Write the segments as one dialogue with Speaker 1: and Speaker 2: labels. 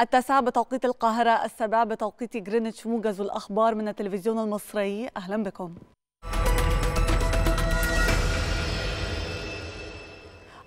Speaker 1: التاسعة بتوقيت القاهرة السابعة بتوقيت جرينتش موجز والأخبار من التلفزيون المصري أهلا بكم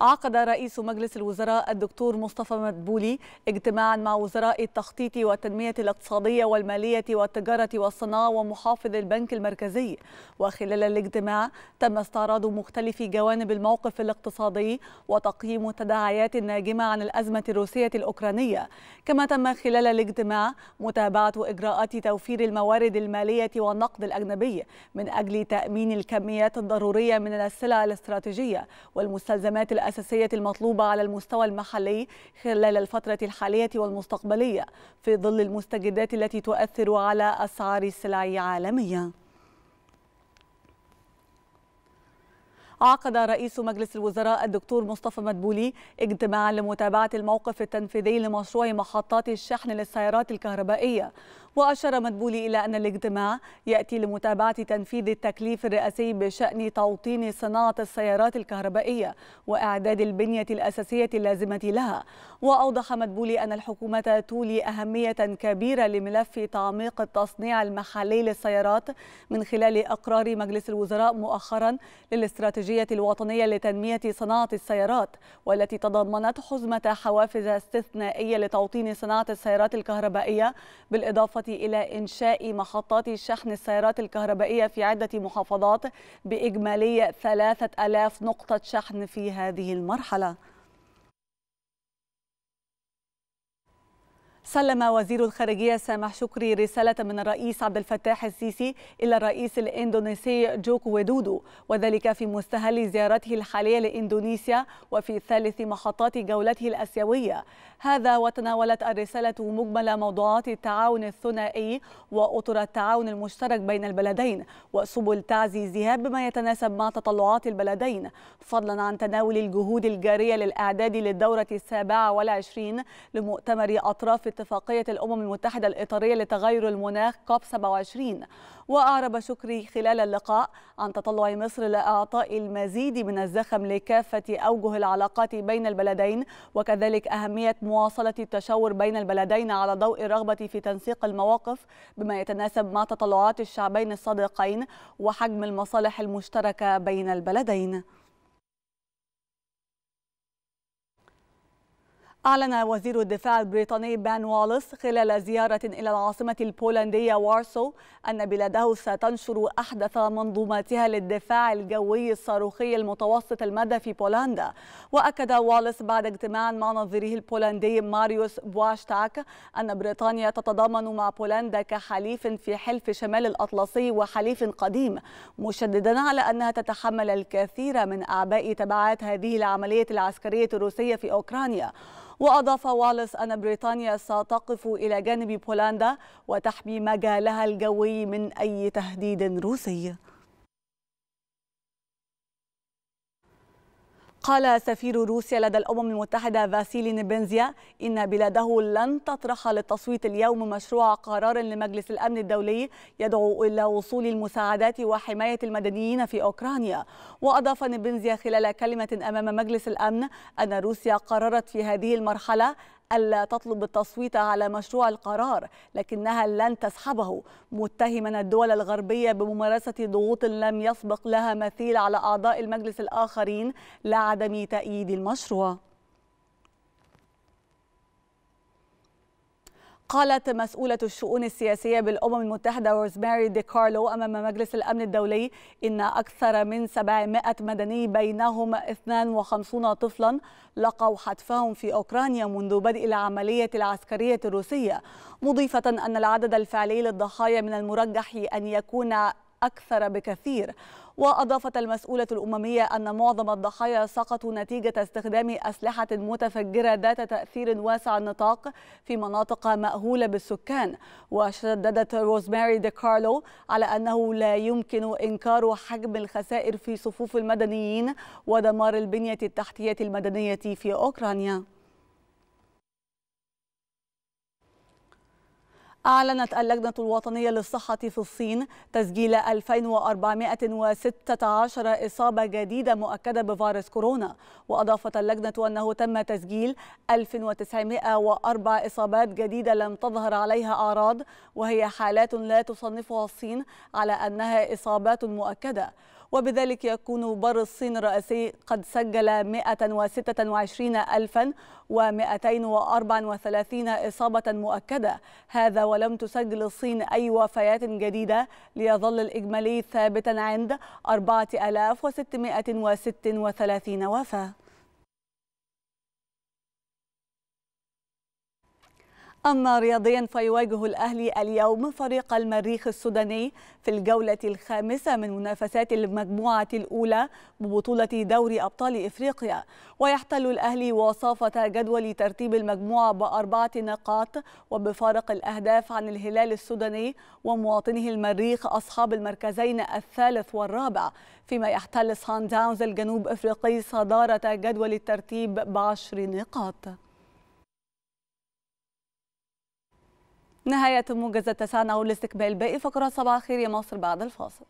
Speaker 1: عقد رئيس مجلس الوزراء الدكتور مصطفى مدبولي اجتماعا مع وزراء التخطيط والتنمية الاقتصادية والمالية والتجارة والصناعة ومحافظ البنك المركزي وخلال الاجتماع تم استعراض مختلف جوانب الموقف الاقتصادي وتقييم التداعيات الناجمة عن الأزمة الروسية الأوكرانية كما تم خلال الاجتماع متابعة إجراءات توفير الموارد المالية والنقد الأجنبي من أجل تأمين الكميات الضرورية من السلع الاستراتيجية والمستلزمات الأساسية الأساسية المطلوبة على المستوى المحلي خلال الفترة الحالية والمستقبلية في ظل المستجدات التي تؤثر على أسعار السلع عالميا عقد رئيس مجلس الوزراء الدكتور مصطفى مدبولي اجتماعا لمتابعة الموقف التنفيذي لمشروع محطات الشحن للسيارات الكهربائية وأشار مدبولي إلى أن الاجتماع يأتي لمتابعة تنفيذ التكليف الرئاسي بشأن توطين صناعة السيارات الكهربائية وإعداد البنية الأساسية اللازمة لها وأوضح مدبولي أن الحكومة تولي أهمية كبيرة لملف تعميق التصنيع المحلي للسيارات من خلال إقرار مجلس الوزراء مؤخرا للاستراتيجية الاستراتيجية الوطنية لتنمية صناعة السيارات والتي تضمنت حزمة حوافز استثنائية لتوطين صناعة السيارات الكهربائية بالإضافة إلى إنشاء محطات شحن السيارات الكهربائية في عدة محافظات بإجمالي 3000 نقطة شحن في هذه المرحلة سلم وزير الخارجية سامح شكري رسالة من الرئيس عبد الفتاح السيسي إلى الرئيس الإندونيسي جوكو ودودو وذلك في مستهل زيارته الحالية لإندونيسيا وفي ثالث محطات جولته الأسيوية هذا وتناولت الرسالة مجمل موضوعات التعاون الثنائي وأطر التعاون المشترك بين البلدين وسبل تعزيزها بما يتناسب مع تطلعات البلدين فضلا عن تناول الجهود الجارية للإعداد للدورة السابعة والعشرين لمؤتمر أطراف اتفاقية الأمم المتحدة الإطارية لتغير المناخ كوب 27 وأعرب شكري خلال اللقاء عن تطلع مصر لإعطاء المزيد من الزخم لكافة أوجه العلاقات بين البلدين وكذلك أهمية مواصلة التشاور بين البلدين على ضوء الرغبة في تنسيق المواقف بما يتناسب مع تطلعات الشعبين الصديقين وحجم المصالح المشتركة بين البلدين أعلن وزير الدفاع البريطاني بان والس خلال زيارة إلى العاصمة البولندية وارسو أن بلاده ستنشر أحدث منظوماتها للدفاع الجوي الصاروخي المتوسط المدى في بولندا وأكد والس بعد اجتماع مع نظيره البولندي ماريوس بواشتاك أن بريطانيا تتضامن مع بولندا كحليف في حلف شمال الأطلسي وحليف قديم مشددا على أنها تتحمل الكثير من أعباء تبعات هذه العملية العسكرية الروسية في أوكرانيا وأضاف والس أن بريطانيا ستقف إلى جانب بولندا وتحمي مجالها الجوي من أي تهديد روسي قال سفير روسيا لدى الأمم المتحدة فاسيلي نبنزيا إن بلاده لن تطرح للتصويت اليوم مشروع قرار لمجلس الأمن الدولي يدعو إلى وصول المساعدات وحماية المدنيين في أوكرانيا وأضاف نبنزيا خلال كلمة أمام مجلس الأمن أن روسيا قررت في هذه المرحلة ألا تطلب التصويت على مشروع القرار لكنها لن تسحبه متهما الدول الغربية بممارسة ضغوط لم يسبق لها مثيل على أعضاء المجلس الآخرين لعدم تأييد المشروع قالت مسؤولة الشؤون السياسية بالأمم المتحدة روزماري دي كارلو أمام مجلس الأمن الدولي إن أكثر من 700 مدني بينهم 52 طفلا لقوا حتفهم في أوكرانيا منذ بدء العملية العسكرية الروسية مضيفة أن العدد الفعلي للضحايا من المرجح أن يكون أكثر بكثير وأضافت المسؤولة الأممية أن معظم الضحايا سقطوا نتيجة استخدام أسلحة متفجرة ذات تأثير واسع النطاق في مناطق مأهولة بالسكان وشددت روزماري دي كارلو على أنه لا يمكن إنكار حجم الخسائر في صفوف المدنيين ودمار البنية التحتية المدنية في أوكرانيا أعلنت اللجنة الوطنية للصحة في الصين تسجيل 2416 إصابة جديدة مؤكدة بفيروس كورونا وأضافت اللجنة أنه تم تسجيل 1904 إصابات جديدة لم تظهر عليها أعراض وهي حالات لا تصنفها الصين على أنها إصابات مؤكدة وبذلك يكون بر الصين الرئاسي قد سجل 126234 إصابة مؤكدة هذا ولم تسجل الصين أي وفيات جديدة ليظل الإجمالي ثابتا عند 4636 وفاة أما رياضيا فيواجه الأهلي اليوم فريق المريخ السوداني في الجولة الخامسة من منافسات المجموعة الأولى ببطولة دوري أبطال إفريقيا ويحتل الأهلي وصافة جدول ترتيب المجموعة بأربعة نقاط وبفارق الأهداف عن الهلال السوداني ومواطنه المريخ أصحاب المركزين الثالث والرابع فيما يحتل سان داونز الجنوب إفريقي صدارة جدول الترتيب بعشر نقاط نهاية موجز التسعة نعود باقي فقرات صباح خير يا مصر بعد الفاصل